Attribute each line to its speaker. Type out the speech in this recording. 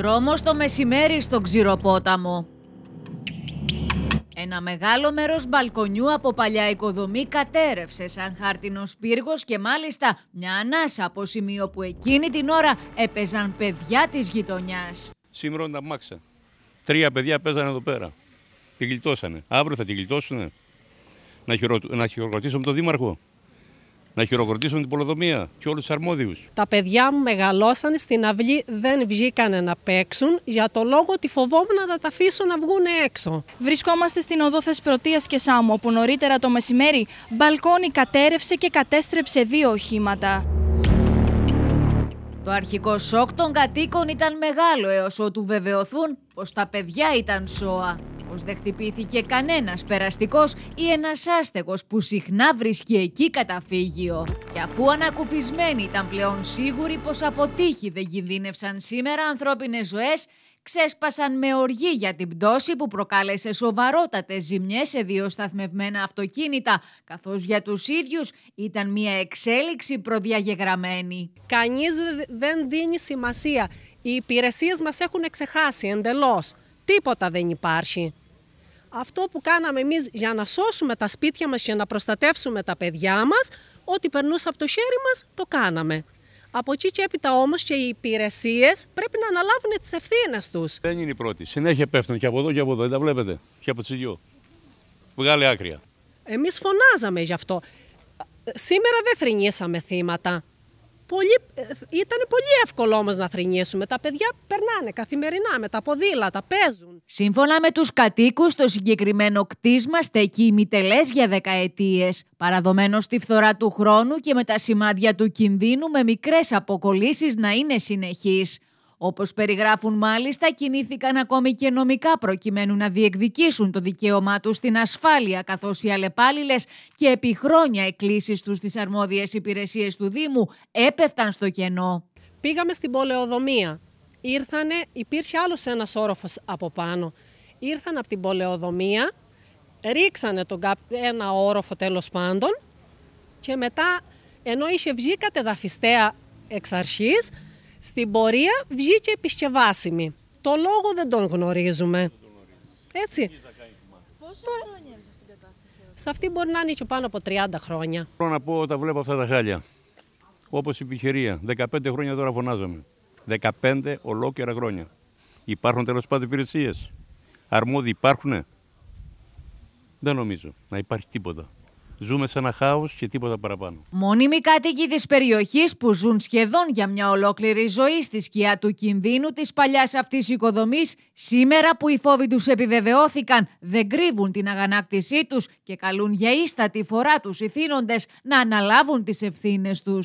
Speaker 1: Τρόμος το μεσημέρι στον ξηροπόταμο. Ένα μεγάλο μέρος μπαλκονιού από παλιά οικοδομή κατέρευσε σαν χάρτινος πύργος και μάλιστα μια ανάσα από σημείο που εκείνη την ώρα έπαιζαν παιδιά της γειτονιάς.
Speaker 2: Σήμερα τα μάξα. Τρία παιδιά παίζανε εδώ πέρα. Τη γλιτώσανε. Αύριο θα τη γλιτώσουνε. Να, χειρο... να χειροκροτήσουμε τον Δήμαρχο. Να χειροκροτήσουν την πολεοδομία και όλους τους αρμόδιους.
Speaker 3: Τα παιδιά μου μεγαλώσαν στην αυλή, δεν βγήκανε να παίξουν για το λόγο ότι φοβόμουν να τα αφήσω να βγουν έξω. Βρισκόμαστε στην οδό Θεσπρωτείας και Σάμου, όπου νωρίτερα το μεσημέρι μπαλκόνι κατέρευσε και κατέστρεψε δύο οχήματα.
Speaker 1: Το αρχικό σοκ των κατοίκων ήταν μεγάλο έως ότου βεβαιωθούν πως τα παιδιά ήταν σώα πως δεν χτυπήθηκε κανένας περαστικός ή ένας άστεγος που συχνά βρίσκει εκεί καταφύγιο. Και αφού ανακουφισμένοι ήταν πλέον σίγουροι πως αποτύχει δεν κινδύνευσαν σήμερα ανθρώπινες ζωές, ξέσπασαν με οργή για την πτώση που προκάλεσε σοβαρότατες ζημιές σε δύο σταθμευμένα αυτοκίνητα, καθώς για τους ίδιους ήταν μια εξέλιξη προδιαγεγραμμένη. Κανείς
Speaker 3: δεν δίνει σημασία. Οι υπηρεσίες μας έχουν ξεχάσει εντελώς. Τίποτα δεν υπάρχει αυτό που κάναμε εμείς για να σώσουμε τα σπίτια μας και να προστατεύσουμε τα παιδιά μας, ό,τι περνούσε από το χέρι μας το κάναμε. Από εκεί και έπειτα όμως και οι υπηρεσίες πρέπει να αναλάβουν τις ευθύνες
Speaker 2: τους. Δεν είναι η πρώτη. Συνέχεια πέφτουν και από εδώ και από εδώ. Δεν τα βλέπετε. Και από τι δυο. Βγάλε άκρια.
Speaker 3: Εμείς φωνάζαμε γι' αυτό. Σήμερα δεν θρυνήσαμε θύματα. Πολύ, ε, ήταν πολύ εύκολο όμως να θρυνήσουμε. Τα παιδιά περνάνε καθημερινά με τα ποδήλατα, παίζουν.
Speaker 1: Σύμφωνα με τους κατοίκους, το συγκεκριμένο κτίσμα στέκει ημιτελές για δεκαετίες, παραδομένο στη φθορά του χρόνου και με τα σημάδια του κινδύνου με μικρές αποκολλήσεις να είναι συνεχείς. Όπως περιγράφουν μάλιστα, κινήθηκαν ακόμη και νομικά προκειμένου να διεκδικήσουν το δικαίωμά τους στην ασφάλεια, καθώς οι αλλεπάλληλες και επί χρόνια εκκλήσεις τους στις αρμόδιες υπηρεσίες του Δήμου έπεφταν στο κενό.
Speaker 3: Πήγαμε στην πολεοδομία ήρθανε, υπήρχε άλλος ένας όροφος. από πάνω. Ήρθαν από την πολεοδομία, ρίξανε τον, ένα όροφο τέλος πάντων και μετά, ενώ είχε βγει κατεδαφιστέα εξ αρχής, στην πορεία βγήκε επισκευάσιμη. Το λόγο δεν τον γνωρίζουμε. Έτσι. Πόσο χρόνια σε αυτήν την κατάσταση. Σε αυτή μπορεί να είναι και πάνω από 30 χρόνια.
Speaker 2: Θέλω να πω όταν βλέπω αυτά τα χάλια. όπως η πιχερία. 15 χρόνια τώρα φωνάζομαι. 15 ολόκληρα χρόνια. Υπάρχουν τέλος πάντων υπηρεσίες. Αρμόδιοι υπάρχουν. Δεν νομίζω να υπάρχει τίποτα. Ζούμε σε ένα χάος και τίποτα παραπάνω.
Speaker 1: Μόνιμοι κάτοικοι της περιοχής που ζουν σχεδόν για μια ολόκληρη ζωή στη σκιά του κινδύνου της παλιάς αυτής οικοδομής, σήμερα που οι φόβοι τους επιβεβαιώθηκαν, δεν κρύβουν την αγανάκτησή τους και καλούν για ίστατη φορά τους ηθήνοντες να αναλάβουν τις ευθύνες τους.